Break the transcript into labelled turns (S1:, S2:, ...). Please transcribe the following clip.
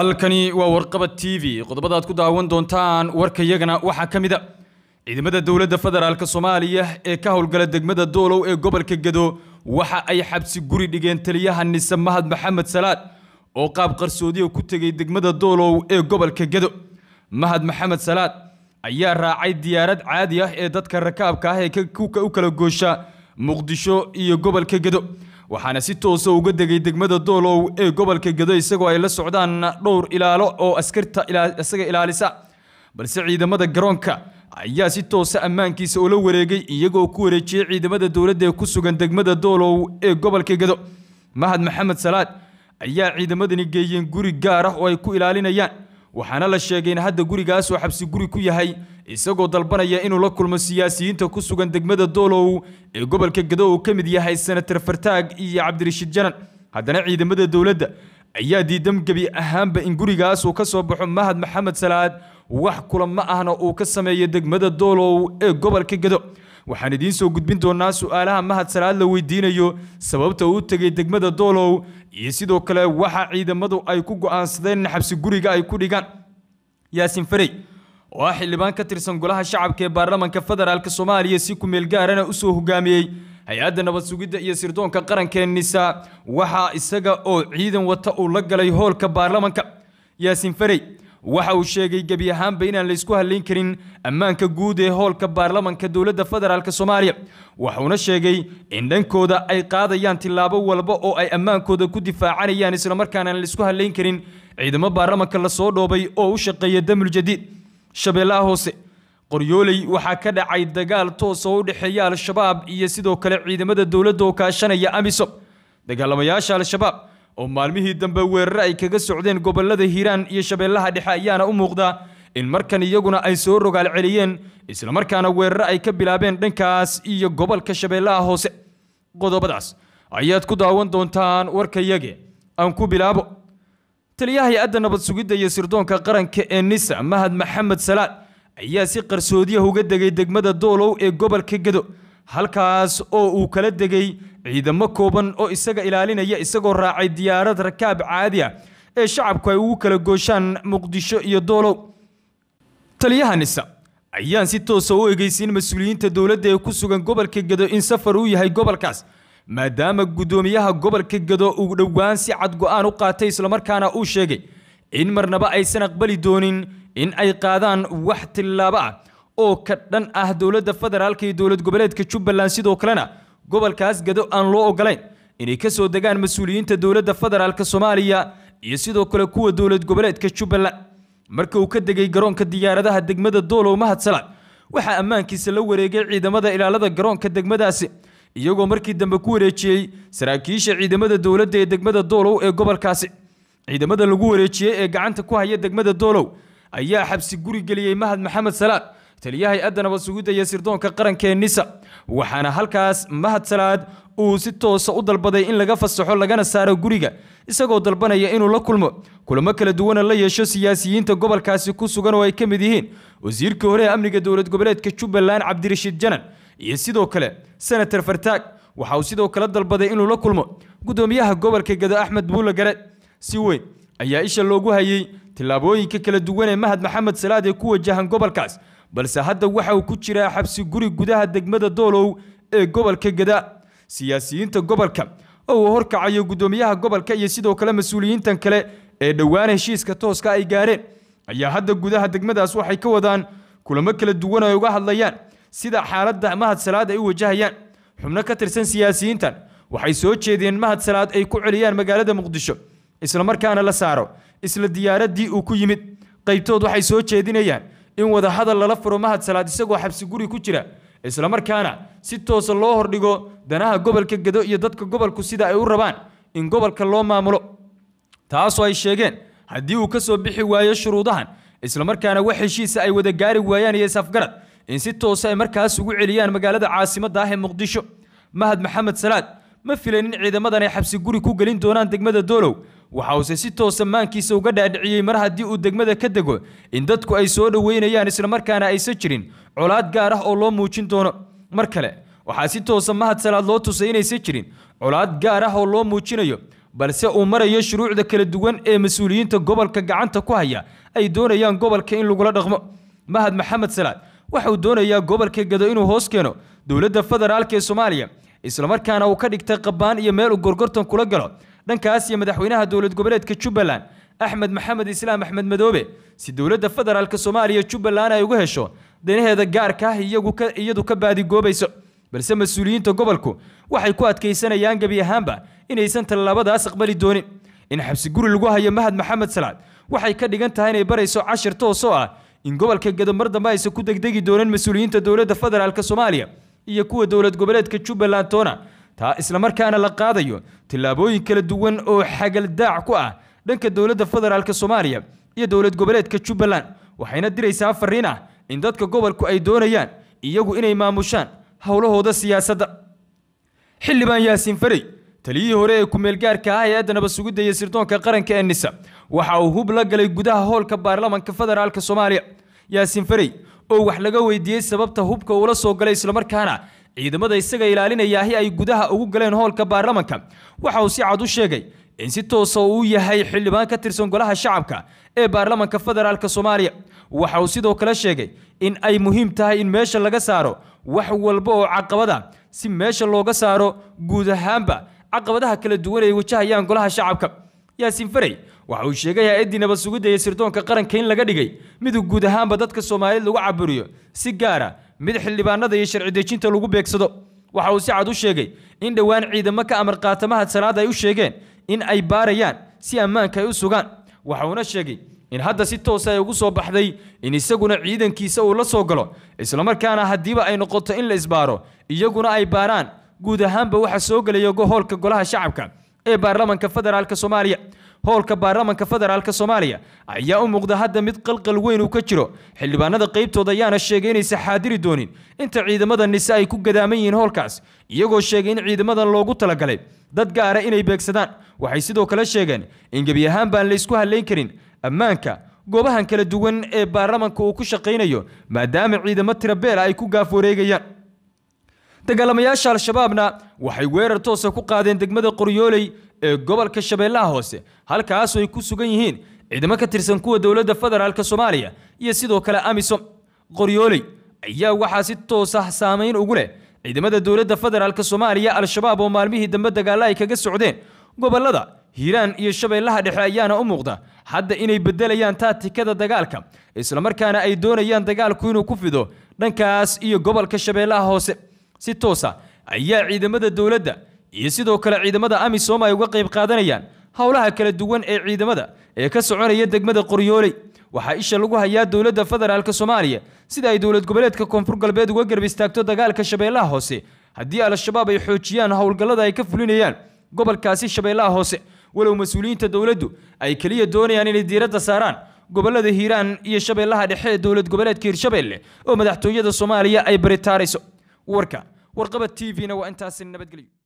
S1: halkani waa warqabad t v qodobadaad ku daawan doontaan warkayagana waxaa ka mid a ciidamada dowladda federaalk soomaaliya ee ka howlgala degmada doolow ee gobolka gedo waxa ay xabsi guri dhigeen taliyaha nise mahad maxamed salaad oo qaab qarsoodiya ku tegay degmada doolow ee gobolka gedo mahad maxamed salaad ayaa raacay diyaarad caadi ah ee dadka rakaabka ah ee u kala goosha muqdisho iyo gobolka gedo waxaana si toosa ah uga degay degmada doolow ee gobolka gedo isagoo ay la socdaan dhowr ilaalo oo askarta isaga ilaalisa balse ciidamada garoonka ayaa si toosa ah ammaankiisa ula wareegay iyagoo ku wareejiyey ciidamada dowladda ee ku sugan degmada doolow ee gobolka gedo mahad maxamed salaad ayaa ciidamadani geeyeen guri gaar ah oo ay ku ilaalinayaan waxaana la sheegay in hadda gurigaas uu xabsi guri ku yahay isagoo dalbanaya inuu la kulmo siyaasiyiinta ku sugan degmada doolow ee gobolka gedo uu ka mid yahay senator fartaag iyo cabdirashiid janan haddana ciidamada dowladda ayaa diidam gebi ahaanba in gurigaasuu ka soo baxo mahad maxamed salaad wax kulan ma ahna uu ka sameeyo degmada doolow ee gobolka gedo waxaan idiin soo gudbin doonnaa su'aalaha mahad salaad la weydiinayo sababta uu tegay degmada doolow iyo sidoo kale waxa ciidamadu ay ku go'aansadeen xabsi guriga ay ku dhigaan yaasin farey oo ah xildhibaan ka tirsan golaha shacabka ee baarlamanka federaalk soomaaliya si kumeel gaarana usoo hogaamiyey hay-adda nabad sugidda iyo sirdoonka qarankee nisa waxaa isaga oo ciidan wata uu la galay hoolka baarlamanka yaasin farey waxa uu sheegay gebi ahaanba inaan laysku hallayn karin ammaanka guud ee howlka baarlamanka dowladda federaalk soomaaliya wuxuuna sheegay in dhankooda ay qaadayaan tillaabo walba oo ay ammaankooda ku difaacanayaan islamarkaanaan laysku hallayn karin ciidamo baarlamanka lasoo dhoobay oo u shaqeeya damuljadiid shabeellaha hoose qoryooley waxaa ka dhacay dagaal toosa u dhexeeya al-shabaab iyo sidoo kale ciidamada dowladda oo kaashanaya amisom dagaalamayaasha al-shabaab oo maalmihii dambe weerare ay kaga socdeen gobollada hiiraan iyo shabeellaha dhexe ayaana u muuqda in markan iyaguna ay soo rogaal celiyeen islamarkaana weerare ay ka bilaabeen dhankaas iyo gobolka shabeellaha hoose qodobadaas ayaad ku daawan doontaan warkayage aan ku bilaabo taliyaha adda nabad sugidda iyo sirdoonka qaranka ee nisa mahad maxamed salaad ayaa si qarsoodiya uga degay degmada doolow ee gobolka gedo halkaas oo uu kala degay ciidamo kooban oo isaga ilaalinaya isagoo raacay diyaarad rakaab caadi ah ee shacabku ay ugu kala gooshaan muqdisho iyo doolow taliyaha nisa ayaan si toosa ah u egeysiin mas-uuliyiinta dowladda ee ku sugan gobolka gedo in safar uu yahay gobolkaas maadaama guddoomiyaha gobolka gedo uu dhowaan si cad go-aan u qaatay islamarkaana uu sheegay in marnaba aysan aqbali doonin in ay qaadaan wax tillaabo ah oo ka dhan ah dowladda federaalka iyo dowlad goboleedka jubbaland sidoo kalena gobolkaas gado aan loo ogolayn inay ka soo degaan mas-uuliyiinta dowladda federaalk soomaaliya iyo sidoo kale kuwa dowlad goboleedka jubbaland marka uu ka degay garoonka diyaaradaha degmada doolow mahadsalaac waxaa ammaankiisa la wareegay ciidamada ilaalada garoonka degmadaasi iyagoo markii dambe ku wareejiyey saraakiisha ciidamada dowladda ee degmada doolow ee gobolkaasi ciidamada lagu wareejiyey ee gacanta ku haya degmada doolow ayaa xabsi guri geliyey mahad maxamed salaad taliyahay addanaba sugidda iyo sirdoonka qarankee nisa waxaana halkaas mahad salaad uu si toosa ah u dalbaday in laga fasaxo lagana saaro guriga isagoo dalbanaya inuu la kulmo kulamo kala duwana la yeesho siyaasiyiinta gobolkaasi ku sugan oo ay ka mid yihiin wasiirkii hore ee amniga dowlad goboleedka jubbaland cabdirashiid janan iyo sidoo kale senator fartaag waxa uu sidoo kale dalbaday inuu la kulmo gudoomiyaha gobolka gado axmed buulle si weyn ayaa isha loogu hayay tillaabooyinka kala duwan ee mahad maxamed salaad ee ku wajahan gobolkaas balse hadda waxa uu ku jiraa xabsi guri gudaha degmada doolow ee gobolka gada siyaasiyiinta gobolka oo uu horkacayo guddoomiyaha gobolka iyo sidoo kale mas-uuliyiintan kale ee dhowaan heshiiska tooska ay gaareen ayaa hadda gudaha degmadaas waxay ka wadaan kulamo kala duwan ay uga hadlayaan sida xaaladda mahad salaad ay u wajahayaan xubno ka tirsan siyaasiyiintan waxay soo jeediyeen mahad salaad ay ku celiyaan magaalada muqdisho islamarkaana la saaro isla diyaaraddii uu ku yimid qaybtood waxay soo jeedinayaan in wada hadal lala furo mahad salaad isagoo xabsi guri ku jira isla markaana si toosa ah loo hordhigo danaha gobolka gedo iyo dadka gobolku sida ay u rabaan in gobolka loo maamulo taasoo ay sheegeen haddii uu ka soo bixi waayo shuruudahan isla markaana wax heshiisa ay wada gaari waayaan iyo isafgarad in si toosa ay ah markaas ugu celiyaan magaalada caasimadda ah ee muqdisho mahad maxamed salaad ma filan in ciidamadan ay xabsi guri ku gelin doonaan degmada doolow waxa uuse si toosa ah maankiisa uga dhaadhiciyey mar haddii uu degmada ka dego in dadku ay soo dhoweynayaan islamarkaana aysan jirin colaad gaar ah oo loo muujin doono mar kale waxaa si toosa ah mahad salaad loo tusay inaysan jirin colaad gaar ah oo loo muujinayo balse uu marayo shuruucda kala duwan ee mas-uuliyiinta gobolka gacanta ku haya ay doonayaan gobolka in lagula dhaqmo mahad maxamed salaad waxauu doonayaa gobolka gado inuu hoos keeno dowladda federaalka ee soomaaliya islamarkaana uu ka dhigtay qabaan iyo meel uu gorgortan kula galo dhankaas iyo madaxweynaha dowlad goboleedka jubbaland axmed maxamed islaam axmed madoobe si dowladda federaalka soomaaliya jubbaland ay ugu hesho danaheeda gaarka ah iyadu ka baadigoobayso balse mas-uuliyiinta gobolku waxay ku adkaysanayaan gebi ahaanba inaysan tallaabadaas aqbali doonin in xabsi guri lagu hayo mahad maxamed salaad waxay ka dhigan tahay inay barayso cashir toosoo ah in gobolka gedo mar dambe aysan ku degdegi doonin mas-uuliyiinta dowladda federaalk soomaaliya iyo kuwa dowlad goboleedka jubbaland toona taa islamarkaana la qaadayo tillaabooyin kala duwan oo xagaldaac ku ah dhanka dowladda federaalk soomaaliya iyo dowlad goboleedka jubbaland waxayna diraysaa farriin ah in dadka gobolku ay doonayaan iyagu inay maamushaan howlahooda siyaasadda xildhibaan yaasiin farey taliyihii hore ee ku-meelgaarka ah hay-adda nabadsugidda iyo sirdoonka qaranka ee nisa waxa uu hub la galay gudaha howlka baarlamanka federaalk soomaaliya yaasiin farey oo wax laga weydiiyey sababta hubka uula soo galay islamarkaana ciidamada isaga ilaalinayaahi ay gudaha ugu galeen howlka baarlamanka waxa uu si cad u sheegay in si toosa ah uu yahay xildhibaan ka tirsan golaha shacabka ee baarlamanka federaalk soomaaliya waxa uu sidoo kale sheegay in ay muhiim tahay in meesha laga saaro wax walba oo caqabada si meesha looga saaro guud ahaanba caqabadaha kala duwan ay wajahayaan golaha shacabka yaasiin farey waxa uu sheegay hay-addii nabad sugidda sirdoonka qaranka in laga dhigay mid guud ahaanba dadka soomaalida lagu caburiyo si gaara mid xildhibaanada iyo sharci dejinta lagu beegsado waxa uu si cad u sheegay in dhowaan ciidamo ka amar qaatamaha salaada ay u sheegeen in ay baarayaan si ammaanka ay u sugaan waxa uuna sheegay in hadda si toosa ah ay ugu soo baxday in isaguna ciidankiisa uu la soo galo islamarkaana haddiiba ay noqoto in la isbaaro iyaguna ay baaraan guud ahaanba waxa soo gelaya hoolka golaha shacabka ee baarlamanka federaalk soomaaliya howlka baarlamaanka federaalka soomaaliya ayaa u muuqda hadda mid qalqal weyn uu ka jiro xildhibaanada qaybtooda ayaana sheegay inaysa xaadiri doonin inta ciidamada nise ay ku gadaaman yihiin howlkaas iyagoo sheegay in ciidamadan loogu talagalay dad gaara inay beegsadaan waxay sidoo kale sheegeen in gebi ahaan baan laysku hadlayn karin ammaanka goobahan kala duwan ee baarlamaanka uu ku shaqaynayo maadaama ciidamo tira ay ku gaaf wareegayaan dagaalamayaasha al-shabaabna waxay weerar toosa ku qaadeen degmada qoryooley ee gobolka shabeellaha hoose halkaas ay ku sugan yihiin ciidamo ka tirsan kuwa dowladda federaalka soomaaliya iyo sidoo kale amisom qoryooley ayaa waxaa si toosa ah saamayn ugu leh ciidamada dowladda federaalk soomaaliya al-shabaab oo maalmihii dambe dagaalla ay kaga socdeen gobollada hiiraan iyo shabeellaha dhexe ayaana u muuqda hadda inay beddelayaan taatikada dagaalka islamarkaana ay doonayaan dagaalku inuu ku fido dhankaas iyo gobolka shabeellaha hoose si toosa ayaa ciidamada dowladda iyo sidoo kale ciidamada amisom ay uga qayb qaadanayaan howlaha kala duwan ee ciidamada ee ka soconaya degmada qoryooley waxaa isha lagu hayaa dowladda federaalk soomaaliya sida ay dowlad goboleedka koonfur galbeed uga garb istaagto dagaalka shabeellaha hoose haddii al-shabaab ay xoojiyaan howlgallada ay ka fulinayaan gobolkaasi shabeellaha hoose walow mas-uuliyiinta dowladdu ay keliya doonayaan inay diiradda saaraan gobollada hiiraan iyo shabeellaha dhexe ee dowlad goboleedka hirshabeelle oo madaxtooyada soomaaliya ay baritaarayso warka warqaba t v-na waa intaasi nabadgelyo